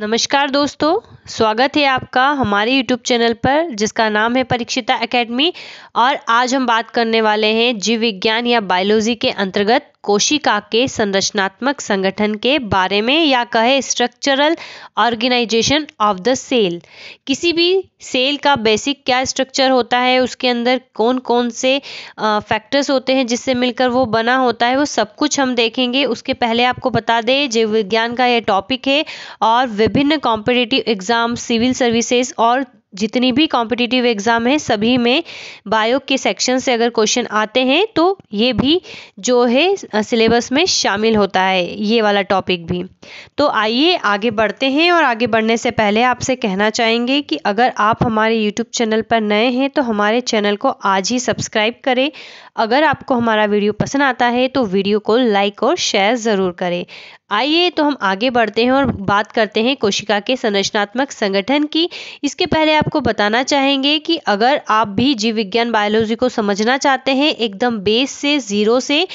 नमस्कार दोस्तों स्वागत है आपका हमारे YouTube चैनल पर जिसका नाम है परीक्षिता एकेडमी और आज हम बात करने वाले हैं जीव विज्ञान या बायोलॉजी के अंतर्गत कोशिका के संरचनात्मक संगठन के बारे में या कहे structural organization of the cell किसी भी सेल का बेसिक क्या स्ट्रक्चर होता है उसके अंदर कौन कौन से फैक्टर्स होते हैं जिससे मिलकर वो बना होता है वो सब कुछ हम देखेंगे उसके पहले आपको बता दें जीव विज्ञान का यह टॉपिक है और विभिन्न कॉम्पिटेटिव एग्जाम सिविल सर्विसेज और जितनी भी कॉम्पिटिटिव एग्ज़ाम है सभी में बायो के सेक्शन से अगर क्वेश्चन आते हैं तो ये भी जो है सिलेबस में शामिल होता है ये वाला टॉपिक भी तो आइए आगे बढ़ते हैं और आगे बढ़ने से पहले आपसे कहना चाहेंगे कि अगर आप हमारे यूट्यूब चैनल पर नए हैं तो हमारे चैनल को आज ही सब्सक्राइब करें अगर आपको हमारा वीडियो पसंद आता है तो वीडियो को लाइक और शेयर ज़रूर करें आइए तो हम आगे बढ़ते हैं और बात करते हैं कोशिका के संरचनात्मक संगठन की इसके पहले आपको बताना चाहेंगे कि अगर आप भी जीव विज्ञान बायोलॉजी को समझना चाहते हैं एकदम बेस से ज़ीरो से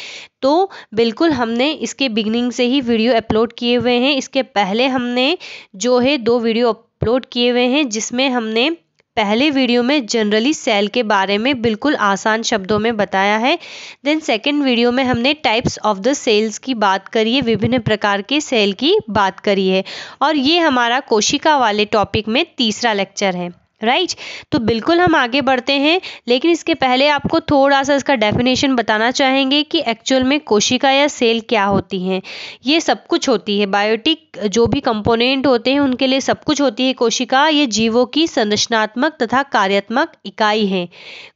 तो बिल्कुल हमने इसके बिगनिंग से ही वीडियो अपलोड किए हुए हैं इसके पहले हमने जो है दो वीडियो अपलोड किए हुए हैं जिसमें हमने पहले वीडियो में जनरली सेल के बारे में बिल्कुल आसान शब्दों में बताया है देन सेकंड वीडियो में हमने टाइप्स ऑफ द सेल्स की बात करी है विभिन्न प्रकार के सेल की बात करी है और ये हमारा कोशिका वाले टॉपिक में तीसरा लेक्चर है राइट तो बिल्कुल हम आगे बढ़ते हैं लेकिन इसके पहले आपको थोड़ा सा इसका डेफिनेशन बताना चाहेंगे कि एक्चुअल में कोशिका या सेल क्या होती हैं ये सब कुछ होती है बायोटिक जो भी कंपोनेंट होते हैं उनके लिए सब कुछ होती है कोशिका ये जीवों की संरचनात्मक तथा कार्यात्मक इकाई है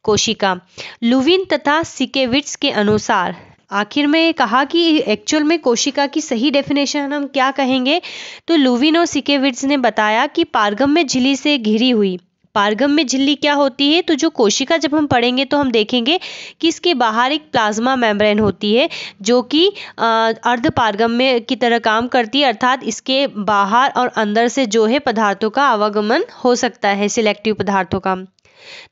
कोशिका लुविन तथा सिकेविट्स के अनुसार आखिर में कहा कि एक्चुअल में कोशिका की सही डेफिनेशन हम क्या कहेंगे तो लुविन और सिकेविट्स ने बताया कि पारगम में झिली से घिरी हुई पारगम्य झिल्ली क्या होती है तो जो कोशिका जब हम पढ़ेंगे तो हम देखेंगे कि इसके बाहर एक प्लाज्मा मेम्ब्रेन होती है जो कि अर्ध पारगम्य की तरह काम करती है अर्थात इसके बाहर और अंदर से जो है पदार्थों का आवागमन हो सकता है सिलेक्टिव पदार्थों का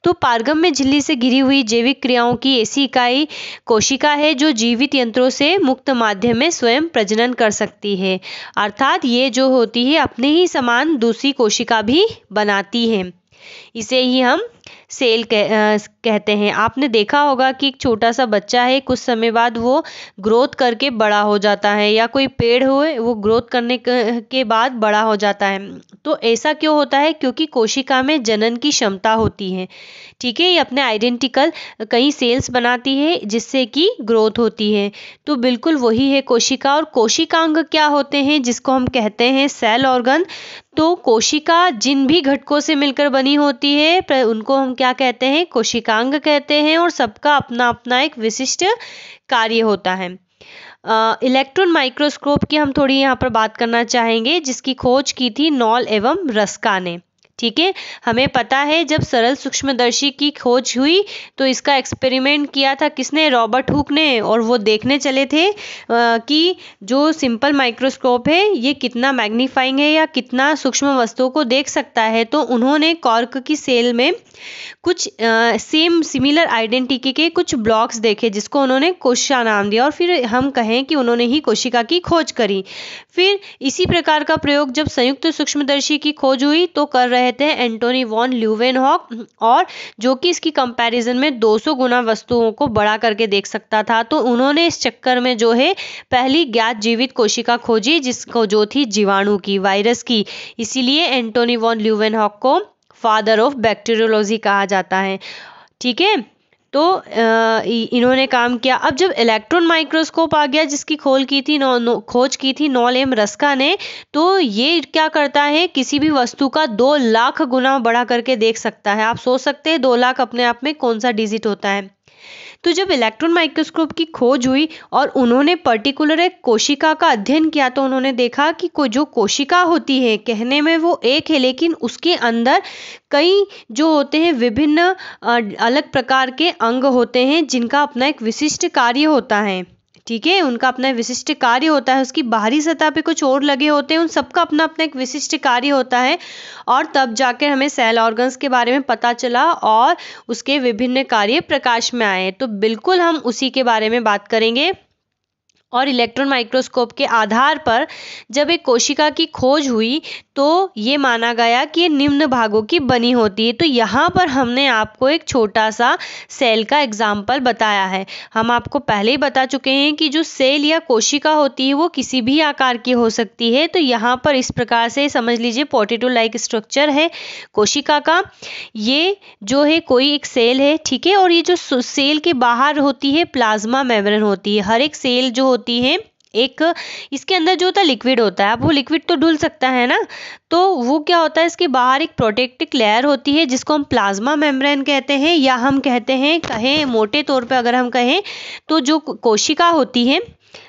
तो पारगम में झिल्ली से घिरी हुई जैविक क्रियाओं की ऐसी इकाई कोशिका है जो जीवित यंत्रों से मुक्त माध्यम में स्वयं प्रजनन कर सकती है अर्थात ये जो होती है अपने ही समान दूसरी कोशिका भी बनाती है इसे ही हम सेल कह, आ, कहते हैं आपने देखा होगा कि एक छोटा सा बच्चा है कुछ समय बाद वो ग्रोथ करके बड़ा हो जाता है या कोई पेड़ हो वो ग्रोथ करने के बाद बड़ा हो जाता है तो ऐसा क्यों होता है क्योंकि कोशिका में जनन की क्षमता होती है ठीक है ये अपने आइडेंटिकल कई सेल्स बनाती है जिससे कि ग्रोथ होती है तो बिल्कुल वही है कोशिका और कोशिकांग क्या होते हैं जिसको हम कहते हैं सेल ऑर्गन तो कोशिका जिन भी घटकों से मिलकर बनी होती है उनको हम क्या कहते हैं कोशिकांग कहते हैं और सबका अपना अपना एक विशिष्ट कार्य होता है इलेक्ट्रॉन माइक्रोस्कोप की हम थोड़ी यहाँ पर बात करना चाहेंगे जिसकी खोज की थी नॉल एवं रस्का ने ठीक है हमें पता है जब सरल सूक्ष्मदर्शी की खोज हुई तो इसका एक्सपेरिमेंट किया था किसने रॉबर्ट हुक ने और वो देखने चले थे कि जो सिंपल माइक्रोस्कोप है ये कितना मैग्नीफाइंग है या कितना सूक्ष्म वस्तुओं को देख सकता है तो उन्होंने कॉर्क की सेल में कुछ सेम सिमिलर आइडेंटिटी के कुछ ब्लॉक्स देखे जिसको उन्होंने कोशिका नाम दिया और फिर हम कहें कि उन्होंने ही कोशिका की खोज करी फिर इसी प्रकार का प्रयोग जब संयुक्त सूक्ष्मदर्शी की खोज हुई तो कर रहे रहते हैं एंटोनी वॉन ल्यूवेनहॉक और जो कि इसकी कंपैरिजन में 200 गुना वस्तुओं को बड़ा करके देख सकता था तो उन्होंने इस चक्कर में जो है पहली ज्ञात जीवित कोशिका खोजी जिसको जो थी जीवाणु की वायरस की इसीलिए एंटोनी वॉन ल्यूवेनहॉक को फादर ऑफ बैक्टीरियोलॉजी कहा जाता है ठीक है तो इन्होंने काम किया अब जब इलेक्ट्रॉन माइक्रोस्कोप आ गया जिसकी खोल की थी नौ, नौ, खोज की थी नॉल एम रस्का ने तो ये क्या करता है किसी भी वस्तु का दो लाख गुना बढ़ा करके देख सकता है आप सोच सकते हैं दो लाख अपने आप में कौन सा डिजिट होता है तो जब इलेक्ट्रॉन माइक्रोस्कोप की खोज हुई और उन्होंने पर्टिकुलर एक कोशिका का अध्ययन किया तो उन्होंने देखा कि को जो कोशिका होती है कहने में वो एक है लेकिन उसके अंदर कई जो होते हैं विभिन्न अलग प्रकार के अंग होते हैं जिनका अपना एक विशिष्ट कार्य होता है ठीक है उनका अपना विशिष्ट कार्य होता है उसकी बाहरी सतह पे कुछ और लगे होते हैं उन सबका अपना अपना एक विशिष्ट कार्य होता है और तब जाकर हमें सेल ऑर्गन्स के बारे में पता चला और उसके विभिन्न कार्य प्रकाश में आए तो बिल्कुल हम उसी के बारे में बात करेंगे और इलेक्ट्रॉन माइक्रोस्कोप के आधार पर जब एक कोशिका की खोज हुई तो ये माना गया कि ये निम्न भागों की बनी होती है तो यहाँ पर हमने आपको एक छोटा सा सेल का एग्जाम्पल बताया है हम आपको पहले ही बता चुके हैं कि जो सेल या कोशिका होती है वो किसी भी आकार की हो सकती है तो यहाँ पर इस प्रकार से समझ लीजिए पोटेटो लाइक स्ट्रक्चर है कोशिका का ये जो है कोई एक सेल है ठीक है और ये जो सेल के बाहर होती है प्लाज्मा मेवरन होती है हर एक सेल जो होती है एक इसके अंदर जो होता है लिक्विड होता है अब वो लिक्विड तो डुल सकता है ना तो वो क्या होता है इसके बाहर एक प्रोटेक्टिक लेयर होती है जिसको हम प्लाज्मा मेम्ब्रेन कहते हैं या हम कहते हैं कहें मोटे तौर पे अगर हम कहें तो जो कोशिका होती है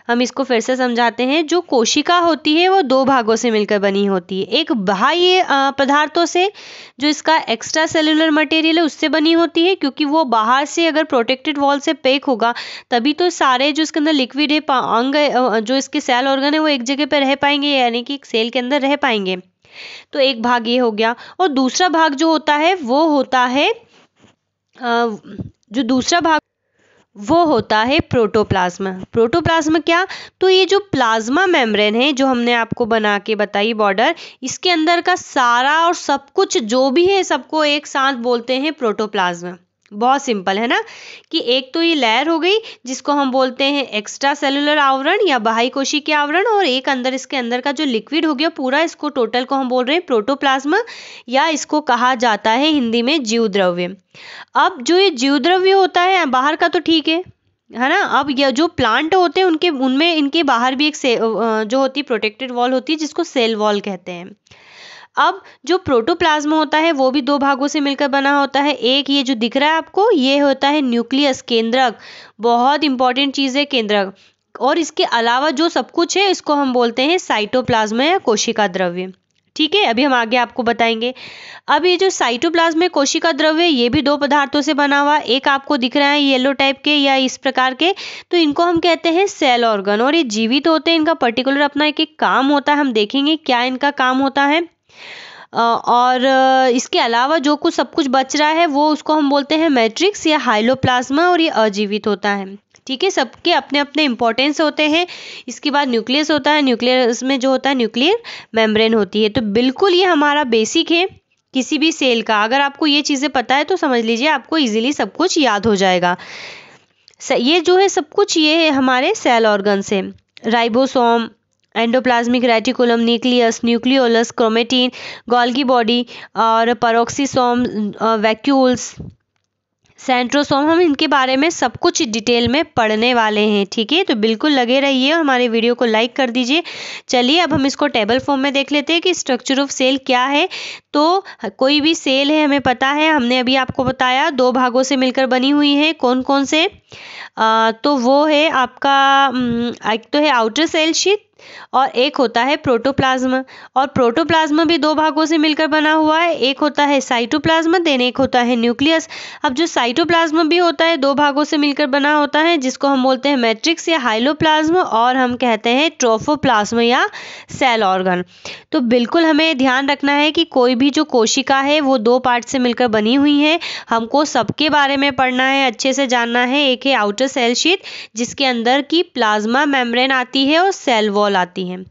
हम इसको फिर से समझाते हैं जो कोशिका होती है वो दो भागों से मिलकर बनी होती है एक बाह्य पदार्थों से जो इसका एक्स्ट्रा सेलुलर मटेरियल है उससे बनी होती है क्योंकि वो बाहर से अगर प्रोटेक्टेड वॉल से पैक होगा तभी तो सारे जो इसके अंदर लिक्विड है अंग जो इसके सेल ऑर्गन है वो एक जगह पर रह पाएंगे यानी कि सेल के अंदर रह पाएंगे तो एक भाग ये हो गया और दूसरा भाग जो होता है वो होता है जो दूसरा भाग वो होता है प्रोटोप्लाज्मा प्रोटोप्लाज्मा क्या तो ये जो प्लाज्मा मेम्ब्रेन है जो हमने आपको बना के बताई बॉर्डर इसके अंदर का सारा और सब कुछ जो भी है सबको एक साथ बोलते हैं प्रोटोप्लाज्मा बहुत सिंपल है ना कि एक तो ये लेयर हो गई जिसको हम बोलते हैं एक्स्ट्रा सेलुलर आवरण या बाहरी कोशी के आवरण और एक अंदर इसके अंदर का जो लिक्विड हो गया पूरा इसको टोटल को हम बोल रहे हैं प्रोटोप्लाज्मा या इसको कहा जाता है हिंदी में जीव द्रव्य अब जो ये जीव द्रव्य होता है बाहर का तो ठीक है है ना अब यह जो प्लांट होते हैं उनके उनमें इनके बाहर भी एक से, जो होती है प्रोटेक्टेड वॉल होती है जिसको सेल वॉल कहते हैं अब जो प्रोटोप्लाज्मा होता है वो भी दो भागों से मिलकर बना होता है एक ये जो दिख रहा है आपको ये होता है न्यूक्लियस केंद्रक बहुत इंपॉर्टेंट चीज़ है केंद्रक और इसके अलावा जो सब कुछ है इसको हम बोलते हैं साइटोप्लाज्मा या कोशिका द्रव्य ठीक है अभी हम आगे आपको बताएंगे अब ये जो साइटोप्लाज्म में कोशिका द्रव्य ये भी दो पदार्थों से बना हुआ एक आपको दिख रहा है येलो टाइप के या इस प्रकार के तो इनको हम कहते हैं सेल ऑर्गन और ये जीवित होते हैं इनका पर्टिकुलर अपना एक एक काम होता है हम देखेंगे क्या इनका काम होता है और इसके अलावा जो कुछ सब कुछ बच रहा है वो उसको हम बोलते हैं मैट्रिक्स या हाइलोप्लाज्मा और ये अजीवित होता है ठीक है सबके अपने अपने इंपॉर्टेंस होते हैं इसके बाद न्यूक्लियस होता है न्यूक्लियस में जो होता है न्यूक्लियर मेम्ब्रेन होती है तो बिल्कुल ये हमारा बेसिक है किसी भी सेल का अगर आपको ये चीज़ें पता है तो समझ लीजिए आपको इजीली सब कुछ याद हो जाएगा ये जो है सब कुछ ये है हमारे सेल ऑर्गन से ribosome endoplasmic reticulum nucleus nucleolus chromatin Golgi body और परोक्सीसोम वैक्यूल्स सेंट्रोसोम हम इनके बारे में सब कुछ डिटेल में पढ़ने वाले हैं ठीक है तो बिल्कुल लगे रहिए और हमारे वीडियो को लाइक कर दीजिए चलिए अब हम इसको टेबल फॉर्म में देख लेते हैं कि स्ट्रक्चर ऑफ सेल क्या है तो कोई भी सेल है हमें पता है हमने अभी आपको बताया दो भागों से मिलकर बनी हुई है कौन कौन से आ, तो वो है आपका एक तो है आउटर सेल शीट और एक होता है प्रोटोप्लाज्म और प्रोटोप्लाज्म भी दो भागों से मिलकर बना हुआ है एक होता है साइटोप्लाज्म देन एक होता है न्यूक्लियस अब जो साइटोप्लाज्म भी होता है दो भागों से मिलकर बना होता है जिसको हम बोलते हैं मैट्रिक्स या हाइलोप्लाज्म और हम कहते हैं ट्रोफोप्लाज्म या सेल ऑर्गन तो बिल्कुल हमें ध्यान रखना है कि कोई भी जो कोशिका है वो दो पार्ट से मिलकर बनी हुई है हमको सबके बारे में पढ़ना है अच्छे से जानना है एक है आउटर सेल शीट जिसके अंदर की प्लाज्मा मेम्ब्रेन आती है और सेल वॉल कहलाती हैं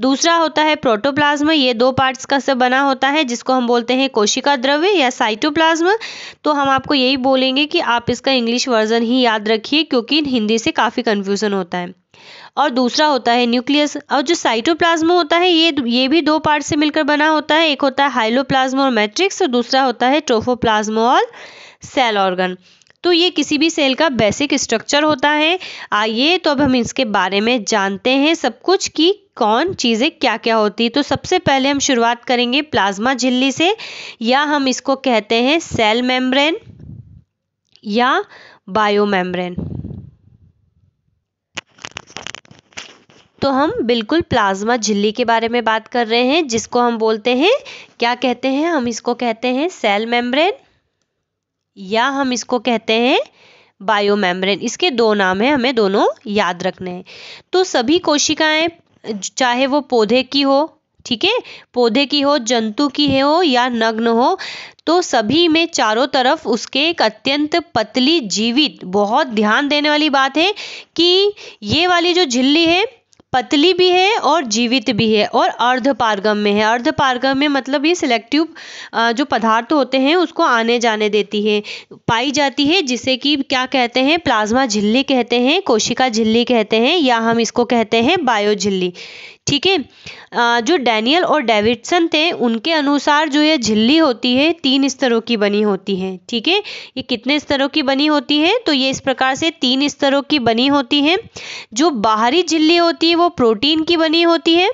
दूसरा होता है प्रोटोप्लाज्म ये दो पार्ट्स का से बना होता है जिसको हम बोलते हैं कोशिका द्रव्य या साइटोप्लाज्म तो हम आपको यही बोलेंगे कि आप इसका इंग्लिश वर्जन ही याद रखिए क्योंकि हिंदी से काफ़ी कन्फ्यूज़न होता है और दूसरा होता है न्यूक्लियस और जो साइटोप्लाज्म होता है ये ये भी दो पार्ट से मिलकर बना होता है एक होता है हाइलोप्लाज्म और मैट्रिक्स और दूसरा होता है ट्रोफोप्लाज्म और सेल ऑर्गन तो ये किसी भी सेल का बेसिक स्ट्रक्चर होता है आइए तो अब हम इसके बारे में जानते हैं सब कुछ कि कौन चीज़ें क्या क्या होती तो सबसे पहले हम शुरुआत करेंगे प्लाज्मा झिल्ली से या हम इसको कहते हैं सेल मेम्ब्रेन या मेम्ब्रेन तो हम बिल्कुल प्लाज्मा झिल्ली के बारे में बात कर रहे हैं जिसको हम बोलते हैं क्या कहते हैं हम इसको कहते हैं सेल मेम्ब्रेन या हम इसको कहते हैं बायोमेम्ब्रेन इसके दो नाम हैं हमें दोनों याद रखने हैं तो सभी कोशिकाएं चाहे वो पौधे की हो ठीक है पौधे की हो जंतु की है हो या नग्न हो तो सभी में चारों तरफ उसके एक अत्यंत पतली जीवित बहुत ध्यान देने वाली बात है कि ये वाली जो झिल्ली है पतली भी है और जीवित भी है और अर्धपारगम में है अर्धपारगम में मतलब ये सिलेक्टिव जो पदार्थ होते हैं उसको आने जाने देती है पाई जाती है जिसे कि क्या कहते हैं प्लाज्मा झिल्ली कहते हैं कोशिका झिल्ली कहते हैं या हम इसको कहते हैं बायो झिल्ली ठीक है जो डैनियल और डेविडसन थे उनके अनुसार जो ये झिल्ली होती है तीन स्तरों की बनी होती है ठीक है ये कितने स्तरों की बनी होती है तो ये इस प्रकार से तीन स्तरों की बनी होती है जो बाहरी झिल्ली होती है वो प्रोटीन की बनी होती है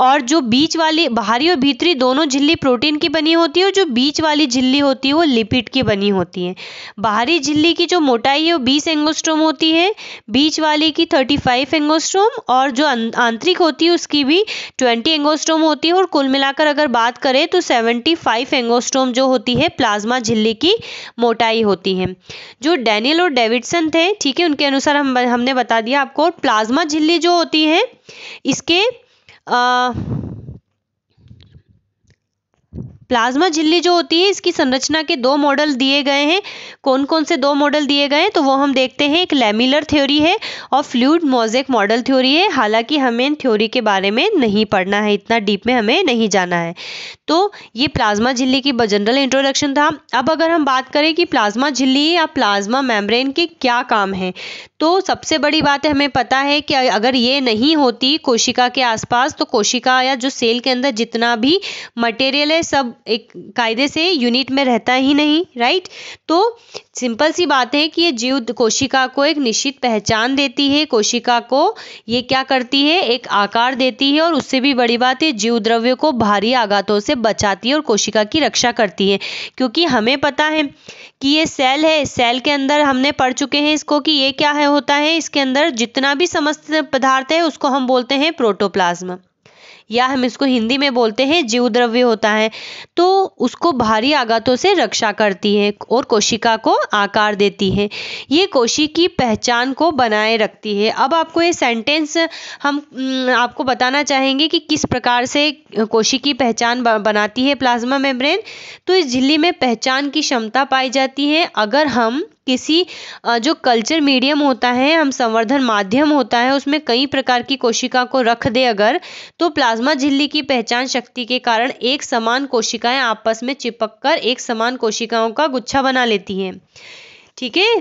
और जो बीच वाली बाहरी और भीतरी दोनों झिल्ली प्रोटीन की बनी होती है और जो बीच वाली झिल्ली होती है वो लिपिड की बनी होती है बाहरी झिल्ली की जो मोटाई है वो बीस एंगोस्ट्रोम होती है बीच वाली की थर्टी फाइव एंगोस्ट्रोम और जो आंतरिक होती है उसकी भी ट्वेंटी एंगोस्ट्रोम होती है और कुल मिलाकर अगर बात करें तो सेवेंटी फाइव एंगोस्ट्रोम जो होती है प्लाज्मा झिल्ली की मोटाई होती है जो डैनियल और डेविडसन थे ठीक है उनके अनुसार हम हमने बता दिया आपको प्लाज्मा झिल्ली जो होती है इसके 呃。प्लाज्मा झिल्ली जो होती है इसकी संरचना के दो मॉडल दिए गए हैं कौन कौन से दो मॉडल दिए गए हैं तो वो हम देखते हैं एक लेमिलर थ्योरी है और फ्लूड मोजेक मॉडल थ्योरी है हालांकि हमें इन थ्योरी के बारे में नहीं पढ़ना है इतना डीप में हमें नहीं जाना है तो ये प्लाज्मा झिल्ली की जनरल इंट्रोडक्शन था अब अगर हम बात करें कि प्लाज्मा झिल्ली या प्लाज्मा मेम्ब्रेन के क्या काम हैं तो सबसे बड़ी बात है हमें पता है कि अगर ये नहीं होती कोशिका के आसपास तो कोशिका या जो सेल के अंदर जितना भी मटेरियल है सब एक कायदे से यूनिट में रहता ही नहीं राइट तो सिंपल सी बात है कि ये जीव कोशिका को एक निश्चित पहचान देती है कोशिका को ये क्या करती है एक आकार देती है और उससे भी बड़ी बात है जीव द्रव्य को भारी आघातों से बचाती है और कोशिका की रक्षा करती है क्योंकि हमें पता है कि ये सेल है सेल के अंदर हमने पढ़ चुके हैं इसको कि ये क्या है होता है इसके अंदर जितना भी समस्त पदार्थ है उसको हम बोलते हैं प्रोटोप्लाज्मा या हम इसको हिंदी में बोलते हैं जीव द्रव्य होता है तो उसको भारी आघातों से रक्षा करती है और कोशिका को आकार देती है ये कोशी की पहचान को बनाए रखती है अब आपको ये सेंटेंस हम हम्म, आपको बताना चाहेंगे कि किस प्रकार से कोशी की पहचान बनाती है प्लाज्मा मेम्ब्रेन तो इस झिल्ली में पहचान की क्षमता पाई जाती है अगर हम किसी जो कल्चर मीडियम होता है हम संवर्धन माध्यम होता है उसमें कई प्रकार की कोशिका को रख दे अगर तो प्लाज्मा झिल्ली की पहचान शक्ति के कारण एक समान कोशिकाएं आपस में चिपक कर एक समान कोशिकाओं का गुच्छा बना लेती हैं ठीक है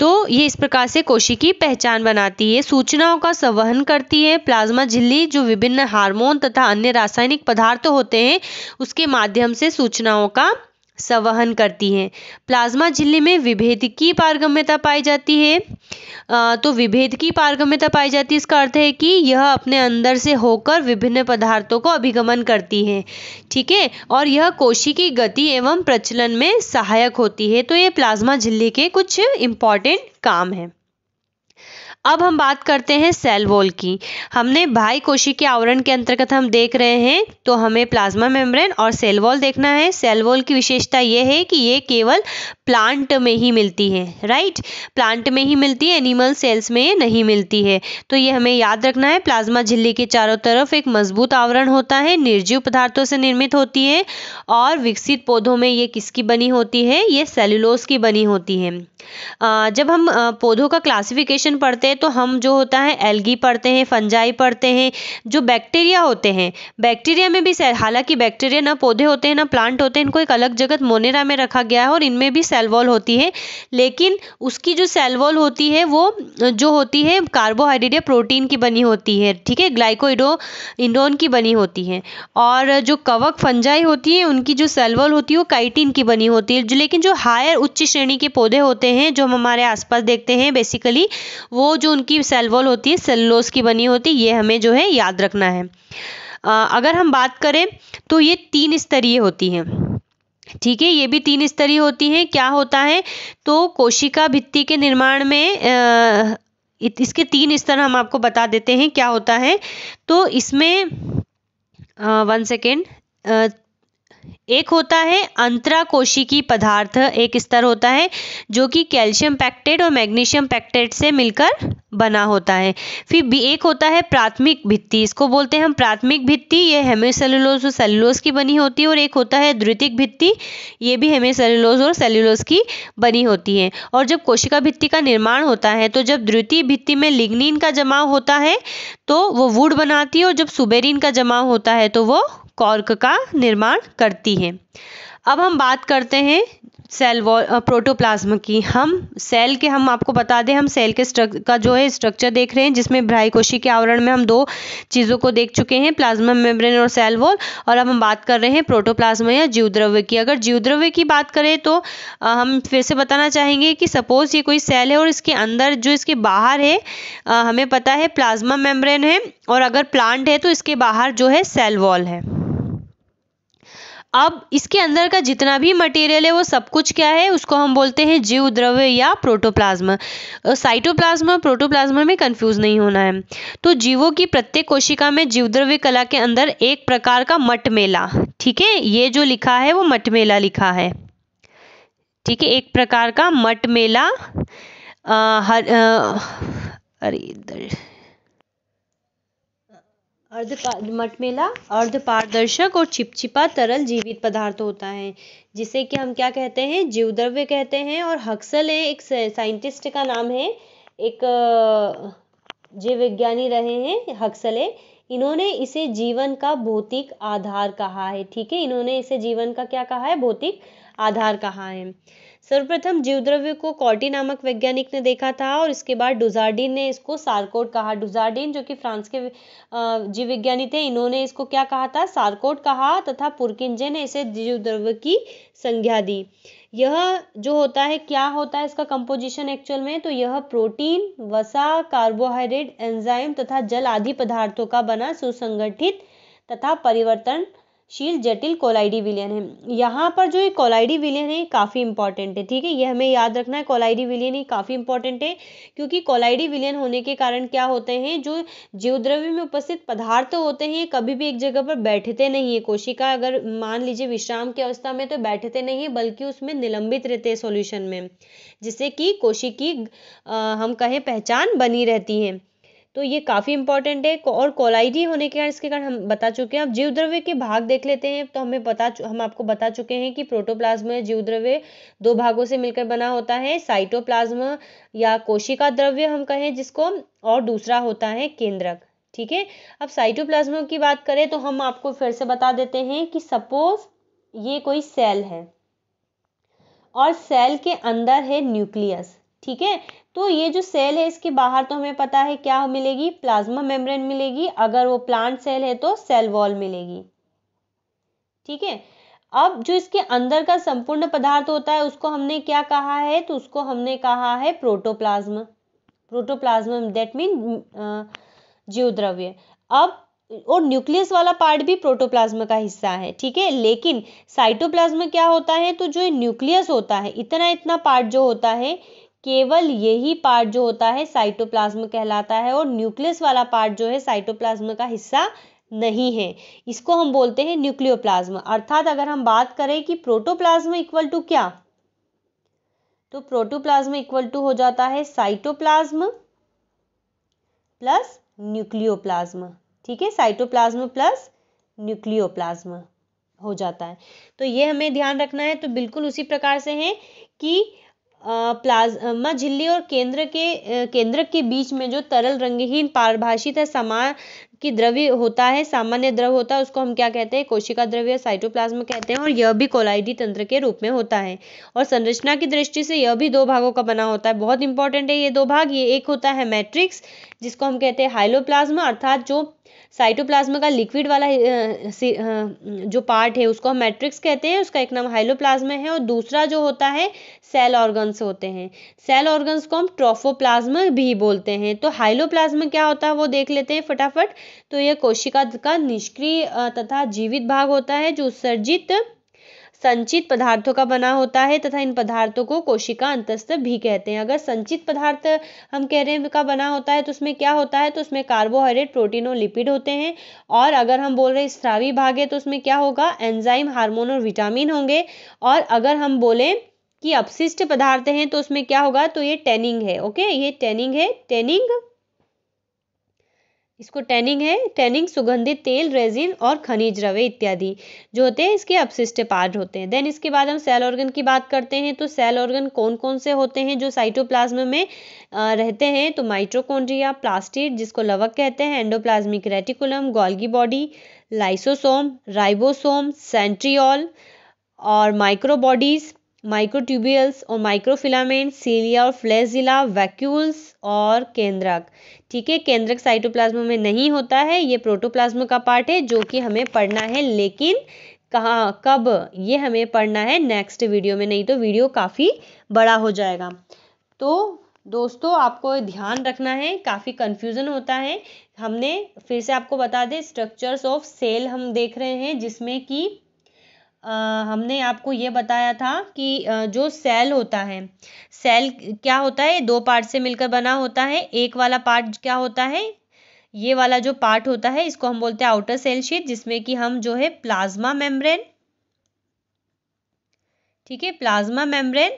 तो ये इस प्रकार से कोशिकी पहचान बनाती है सूचनाओं का संवहन करती है प्लाज्मा झिल्ली जो विभिन्न हार्मोन तथा अन्य रासायनिक पदार्थ होते हैं उसके माध्यम से सूचनाओं का संवहन करती हैं प्लाज्मा झिल्ली में की पारगम्यता पाई जाती है आ, तो की पारगम्यता पाई जाती है इसका अर्थ है कि यह अपने अंदर से होकर विभिन्न पदार्थों को अभिगमन करती है ठीक है और यह कोशी की गति एवं प्रचलन में सहायक होती है तो ये प्लाज्मा झिल्ली के कुछ इम्पॉर्टेंट काम हैं अब हम बात करते हैं सेल वॉल की हमने भाई कोशी के आवरण के अंतर्गत हम देख रहे हैं तो हमें प्लाज्मा मेम्ब्रेन और सेल वॉल देखना है सेल वॉल की विशेषता यह है कि ये केवल प्लांट में ही मिलती है राइट प्लांट में ही मिलती है एनिमल सेल्स में नहीं मिलती है तो ये हमें याद रखना है प्लाज्मा झिल्ली के चारों तरफ एक मजबूत आवरण होता है निर्जीव पदार्थों से निर्मित होती है और विकसित पौधों में ये किसकी बनी होती है ये सेलुलोस की बनी होती है जब हम पौधों का क्लासिफिकेशन पढ़ते हैं तो हम जो होता है एल्गी पढ़ते हैं फंजाई पढ़ते हैं जो बैक्टीरिया होते हैं बैक्टीरिया में भी हालांकि बैक्टीरिया ना पौधे होते हैं ना प्लांट होते हैं इनको एक अलग जगत मोनेरा में रखा गया है और इनमें भी सेल वॉल होती है लेकिन उसकी जो सेल वॉल होती है वो जो होती है कार्बोहाइड्रेट या प्रोटीन की बनी होती है ठीक है ग्लाइकोइडो इंडोन की बनी होती है और जो कवक फंजाई होती है उनकी जो सेल वॉल होती है वो काइटिन की बनी होती है लेकिन जो हायर उच्च श्रेणी के पौधे होते हैं जो हम हमारे आसपास देखते हैं बेसिकली वो जो उनकी सेल वॉल होती है सेल्लोस की बनी होती है ये हमें जो है याद रखना है अगर हम बात करें तो ये तीन स्तरीय होती हैं ठीक है ये भी तीन स्तरीय होती हैं क्या होता है तो कोशिका भित्ति के निर्माण में इसके तीन स्तर हम आपको बता देते हैं क्या होता है तो इसमें वन सेकेंड एक होता है अंतराकोशिकी पदार्थ एक स्तर होता है जो कि कैल्शियम पैक्टेट और मैग्नीशियम पैक्टेट से मिलकर बना होता है फिर भी एक होता है प्राथमिक भित्ति इसको बोलते हैं हम प्राथमिक भित्ति ये हेमेसेलुलोज और सेलुलोज की बनी होती है और एक होता है द्वितीय भित्ति ये भी हेमेसेलुलोज और सेलुलोज की बनी होती है और जब कोशिका भित्ति का निर्माण होता है तो जब द्वितीय भित्ति में लिग्निन का जमाव होता है तो वो वुड बनाती है और जब सुबेरिन का जमाव होता है तो वो कॉर्क का निर्माण करती है अब हम बात करते हैं सेल वॉल प्रोटोप्लाज्म की हम सेल के हम आपको बता दें हम सेल के स्ट्रक का जो है स्ट्रक्चर देख रहे हैं जिसमें भ्राईकोशी के आवरण में हम दो चीज़ों को देख चुके हैं प्लाज्मा मेम्ब्रेन और सेल वॉल और अब हम बात कर रहे हैं प्रोटोप्लाज्मा या जीवद्रव्य की अगर जीवद्रव्य की बात करें तो आ, हम फिर से बताना चाहेंगे कि सपोज़ ये कोई सेल है और इसके अंदर जो इसके बाहर है आ, हमें पता है प्लाज्मा मेम्ब्रेन है और अगर प्लांट है तो इसके बाहर जो है सेल वॉल है अब इसके अंदर का जितना भी मटेरियल है वो सब कुछ क्या है उसको हम बोलते हैं जीव द्रव्य या प्रोटोप्लाज्मा साइटोप्लाज्मा प्रोटोप्लाज्मा में कंफ्यूज नहीं होना है तो जीवों की प्रत्येक कोशिका में जीव द्रव्य कला के अंदर एक प्रकार का मटमेला ठीक है ये जो लिखा है वो मटमेला लिखा है ठीक है एक प्रकार का मटमेला हर आ, अरे इधर अर्ध मटमेला अर्ध पारदर्शक और छिपछिपा तरल जीवित पदार्थ होता है जिसे कि हम क्या कहते हैं जीवद्रव्य कहते हैं और हक्सल है एक साइंटिस्ट का नाम है एक जीव विज्ञानी रहे हैं हक्सले इन्होंने इसे जीवन का भौतिक आधार कहा है ठीक है इन्होंने इसे जीवन का क्या कहा है भौतिक आधार कहा है सर्वप्रथम जीवद्रव्य को कॉटी नामक वैज्ञानिक ने देखा था और इसके बाद डुजार्डिन ने इसको सारकोट कहा डुजार्डिन जो कि फ्रांस के जीव विज्ञानी थे इन्होंने इसको क्या कहा था सारकोट कहा तथा पुरकिंजे ने इसे जीवद्रव्य की संज्ञा दी यह जो होता है क्या होता है इसका कंपोजिशन एक्चुअल में तो यह प्रोटीन वसा कार्बोहाइड्रेट एंजाइम तथा जल आदि पदार्थों का बना सुसंगठित तथा परिवर्तन शील जटिल कोलाइडी विलियन है यहाँ पर जो ये कोलाइडी विलियन है काफ़ी इंपॉर्टेंट है ठीक है ये हमें याद रखना है कोलाइडी विलियन ये काफ़ी इंपॉर्टेंट है क्योंकि कोलाइडी विलियन होने के कारण क्या होते हैं जो जीवद्रव्य में उपस्थित पदार्थ होते हैं कभी भी एक जगह पर बैठते नहीं है कोशिका अगर मान लीजिए विश्राम की अवस्था में तो बैठते नहीं बल्कि उसमें निलंबित रहते हैं सोल्यूशन में जिससे कि कोशिकी हम कहें पहचान बनी रहती है तो ये काफ़ी इंपॉर्टेंट है और कोलाइडी होने के कारण इसके कारण हम बता चुके हैं अब जीव द्रव्य के भाग देख लेते हैं तो हमें बता हम आपको बता चुके हैं कि प्रोटोप्लाज्म जीव द्रव्य दो भागों से मिलकर बना होता है साइटोप्लाज्म या कोशिका द्रव्य हम कहें जिसको और दूसरा होता है केंद्रक ठीक है अब साइटोप्लाज्म की बात करें तो हम आपको फिर से बता देते हैं कि सपोज ये कोई सेल है और सेल के अंदर है न्यूक्लियस ठीक है तो ये जो सेल है इसके बाहर तो हमें पता है क्या मिलेगी प्लाज्मा मेम्ब्रेन मिलेगी अगर वो प्लांट सेल है तो सेल वॉल मिलेगी ठीक है अब जो इसके अंदर का संपूर्ण पदार्थ होता है उसको हमने क्या कहा है तो उसको हमने कहा है प्रोटोप्लाज्मा प्रोटोप्लाज्म दैट मीन जीवद्रव्य अब और न्यूक्लियस वाला पार्ट भी प्रोटोप्लाज्मा का हिस्सा है ठीक है लेकिन साइटोप्लाज्मा क्या होता है तो जो न्यूक्लियस होता है इतना इतना पार्ट जो होता है केवल यही पार्ट जो होता है साइटोप्लाज्म कहलाता है और न्यूक्लियस वाला पार्ट जो है साइटोप्लाज्म का हिस्सा नहीं है इसको हम बोलते हैं न्यूक्लियोप्लाज्म अर्थात अगर हम बात करें कि प्रोटोप्लाज्म इक्वल टू क्या तो प्रोटोप्लाज्म इक्वल टू हो जाता है साइटोप्लाज्म प्लस न्यूक्लियोप्लाज्म ठीक है साइटोप्लाज्म प्लस न्यूक्लियोप्लाज्म हो जाता है तो ये हमें ध्यान रखना है तो बिल्कुल उसी प्रकार से है कि प्लाज्मा झिल्ली और केंद्र के केंद्रक के बीच में जो तरल रंगहीन पारभाषित समान की द्रव्य होता है सामान्य द्रव्य होता है उसको हम क्या कहते हैं कोशिका द्रव्य साइटोप्लाज्म कहते हैं और यह भी कोलाइडी तंत्र के रूप में होता है और संरचना की दृष्टि से यह भी दो भागों का बना होता है बहुत इंपॉर्टेंट है ये दो भाग ये एक होता है मैट्रिक्स जिसको हम कहते हैं हाइलोप्लाज्मा अर्थात जो साइटोप्लाज्म का लिक्विड वाला जो पार्ट है उसको हम मैट्रिक्स कहते हैं उसका एक नाम हाइलोप्लाज्म है और दूसरा जो होता है सेल ऑर्गन्स होते हैं सेल ऑर्गन्स को हम ट्रोफोप्लाज्म भी बोलते हैं तो हाइलोप्लाज्म क्या होता है वो देख लेते हैं फटाफट तो ये कोशिका का निष्क्रिय तथा जीवित भाग होता है जो उत्सर्जित संचित पदार्थों का बना होता है तथा इन पदार्थों को कोशिका अंतस्थ भी कहते हैं अगर संचित पदार्थ हम कह रहे हैं का बना होता है तो उसमें क्या होता है तो उसमें कार्बोहाइड्रेट प्रोटीन और लिपिड होते हैं और अगर हम बोल रहे हैं स्त्रावी भाग है तो उसमें क्या होगा एंजाइम हार्मोन और विटामिन होंगे और अगर हम बोलें कि अपशिष्ट पदार्थ हैं तो उसमें क्या होगा तो ये टेनिंग है ओके ये टेनिंग है टेनिंग इसको टैनिंग है टैनिंग सुगंधित तेल रेजिन और खनिज रवे इत्यादि जो होते हैं इसके अपशिष्ट पार्ट होते हैं देन इसके बाद हम सेल ऑर्गन की बात करते हैं तो सेल ऑर्गन कौन कौन से होते हैं जो साइटोप्लाज्म में रहते हैं तो माइट्रोकोन्ड्रिया प्लास्टिड जिसको लवक कहते हैं endoplasmic reticulum Golgi body lysosome ribosome centriole और माइक्रोबॉडीज माइक्रोट्यूबियल्स और माइक्रोफिलामेंट सीलिया और फ्लेजिला वैक्यूल्स और केंद्रक ठीक है केंद्रक साइटोप्लाज्म में नहीं होता है ये प्रोटोप्लाज्म का पार्ट है जो कि हमें पढ़ना है लेकिन कहाँ कब ये हमें पढ़ना है नेक्स्ट वीडियो में नहीं तो वीडियो काफ़ी बड़ा हो जाएगा तो दोस्तों आपको ध्यान रखना है काफ़ी कन्फ्यूज़न होता है हमने फिर से आपको बता दें स्ट्रक्चर्स ऑफ सेल हम देख रहे हैं जिसमें कि हमने आपको ये बताया था कि जो सेल होता है सेल क्या होता है दो पार्ट से मिलकर बना होता है एक वाला पार्ट क्या होता है ये वाला जो पार्ट होता है इसको हम बोलते हैं आउटर सेल शीट जिसमें कि हम जो है प्लाज्मा मेम्ब्रेन ठीक है प्लाज्मा मेम्ब्रेन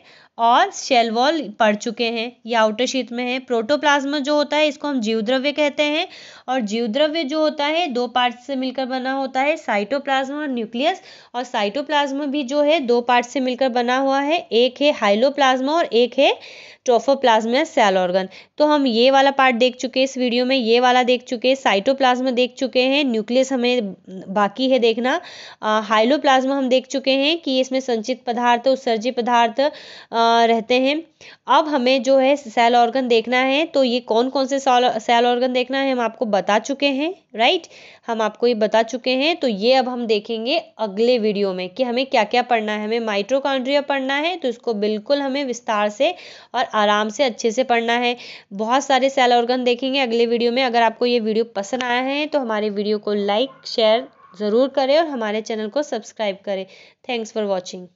और शेल वॉल पड़ चुके हैं या आउटर शीत में है प्रोटोप्लाज्मा जो होता है इसको हम जीवद्रव्य कहते हैं और जीवद्रव्य जो होता है दो पार्ट से मिलकर बना होता है साइटोप्लाज्मा और न्यूक्लियस और साइटोप्लाज्मा भी जो है दो पार्ट से मिलकर बना हुआ है एक है हाइलोप्लाज्मा और एक है ट्रोफोप्लाज्मा सेल ऑर्गन तो हम ये वाला पार्ट देख चुके हैं इस वीडियो में ये वाला देख चुके हैं साइटोप्लाज्मा देख चुके हैं न्यूक्लियस हमें बाकी है देखना हाइलोप्लाज्मा हम देख चुके हैं कि इसमें संचित पदार्थ उत्सर्जी पदार्थ आ, रहते हैं अब हमें जो है सेल ऑर्गन देखना है तो ये कौन कौन से सेल ऑर्गन देखना है हम आपको बता चुके हैं राइट हम आपको ये बता चुके हैं तो ये अब हम देखेंगे अगले वीडियो में कि हमें क्या क्या पढ़ना है हमें माइट्रोकॉन्ड्रिया पढ़ना है तो इसको बिल्कुल हमें विस्तार से और आराम से अच्छे से पढ़ना है बहुत सारे सेल ऑर्गन देखेंगे अगले वीडियो में अगर आपको ये वीडियो पसंद आया है तो हमारे वीडियो को लाइक शेयर ज़रूर करें और हमारे चैनल को सब्सक्राइब करें थैंक्स फॉर वॉचिंग